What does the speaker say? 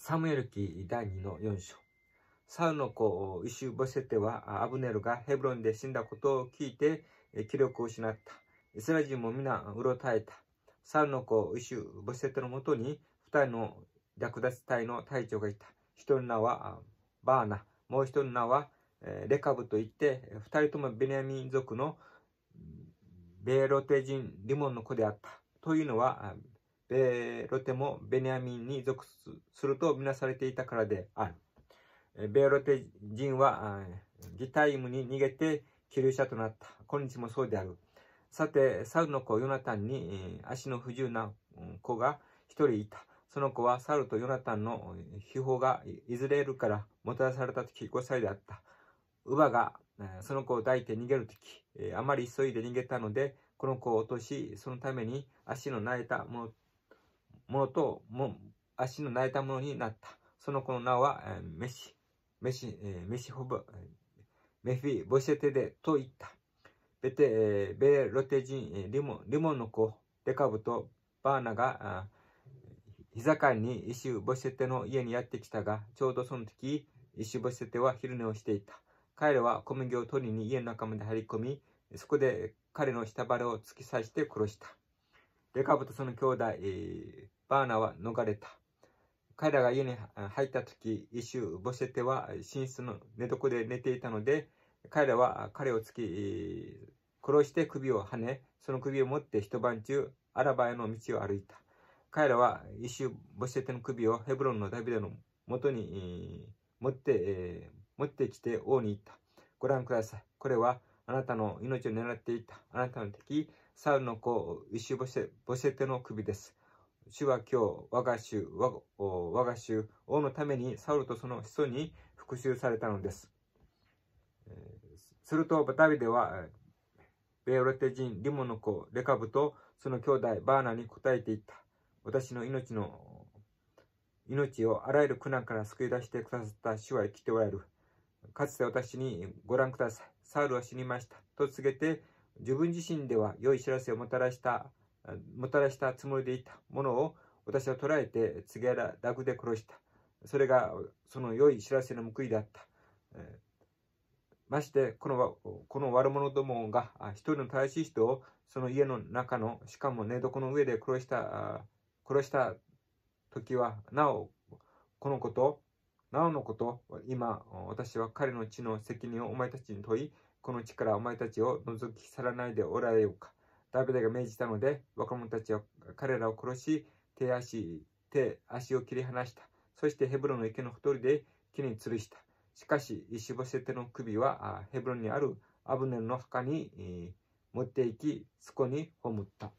サムエル記第2の4章。サウの子、イシュボセテは、アブネルがヘブロンで死んだことを聞いて、気力を失った。イスラエル人も皆、うろたえた。サウの子、イシュボセテのもとに、二人の略奪隊の隊長がいた。一人の名は、バーナ。もう一人の名は、レカブといって、二人ともベネヤミン族のベーロテ人リモンの子であった。というのは、ベロテもベニヤミンに属するとみなされていたからである。ベロテ人はギタイムに逃げて希流者となった。今日もそうである。さて、サウの子ヨナタンに足の不自由な子が一人いた。その子はサウとヨナタンの秘宝がイズレールからもたらされた時5歳であった。乳母がその子を抱いて逃げる時、あまり急いで逃げたので、この子を落とし、そのために足の苗えたものものと、も足の泣いたものになった。その子の名は、えー、メシ、メシ、えー、メシホブ、メフィ、ボシェテデと言った。ベテ、えー、ベロテ人、リモン、リモンの子、デカブとバーナが、膝いにイシュボシェテの家にやってきたが、ちょうどその時、イシュボシェテは昼寝をしていた。彼らは小麦を取りに家の中まで張り込み、そこで彼の下腹を突き刺して殺した。レカブとその兄弟、えー、バーナは逃れた。彼らが家に入った時、イシュー・ボシェテは寝室の寝床で寝ていたので、彼らは彼を突き、えー、殺して首をはね、その首を持って一晩中、アラバへの道を歩いた。彼らはイシュー・ボシェテの首をヘブロンのダビデの元に、えー、持って、えー、持ってきて王に行った。ご覧ください。これはあなたの命を狙っていたあなたの敵、サウルの子、イシュボシ手テの首です。主は今日、我が主、我が主、王のためにサウルとその子孫に復讐されたのです。すると、バタビデは、ベオレテ人リモの子、レカブとその兄弟、バーナに答えていった。私の命の、命をあらゆる苦難から救い出してくださった主は生きておられる。かつて私にご覧ください。サウルは死にました。と告げて、自分自身では良い知らせをもたらした、もたらしたつもりでいたものを私は捉えて告げら楽で殺した。それがその良い知らせの報いだった。えまして、このこの悪者どもが一人の正しい人をその家の中の、しかも寝床の上で殺した、殺した時は、なお、このこと、なおのこと、今、私は彼の地の責任をお前たちに問い、この地からお前たちを覗き去らないでおられようか。ダビデが命じたので、若者たちは彼らを殺し、手足、手、足を切り離した。そしてヘブロの池のほとりで木に吊るした。しかし、石ぼせての首はヘブロにあるアブネルの墓に、持って行き、そこに葬った。